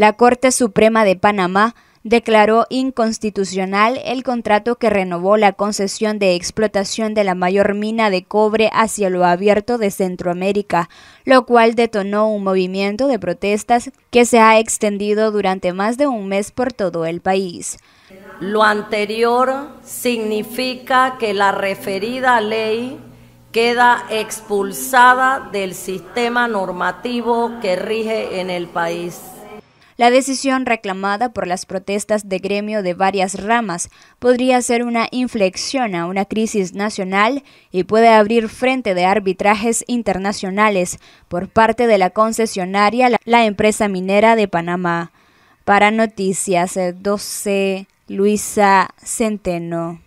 la Corte Suprema de Panamá declaró inconstitucional el contrato que renovó la concesión de explotación de la mayor mina de cobre hacia lo abierto de Centroamérica, lo cual detonó un movimiento de protestas que se ha extendido durante más de un mes por todo el país. Lo anterior significa que la referida ley queda expulsada del sistema normativo que rige en el país. La decisión reclamada por las protestas de gremio de varias ramas podría ser una inflexión a una crisis nacional y puede abrir frente de arbitrajes internacionales por parte de la concesionaria, la empresa minera de Panamá. Para Noticias 12, eh, Luisa Centeno.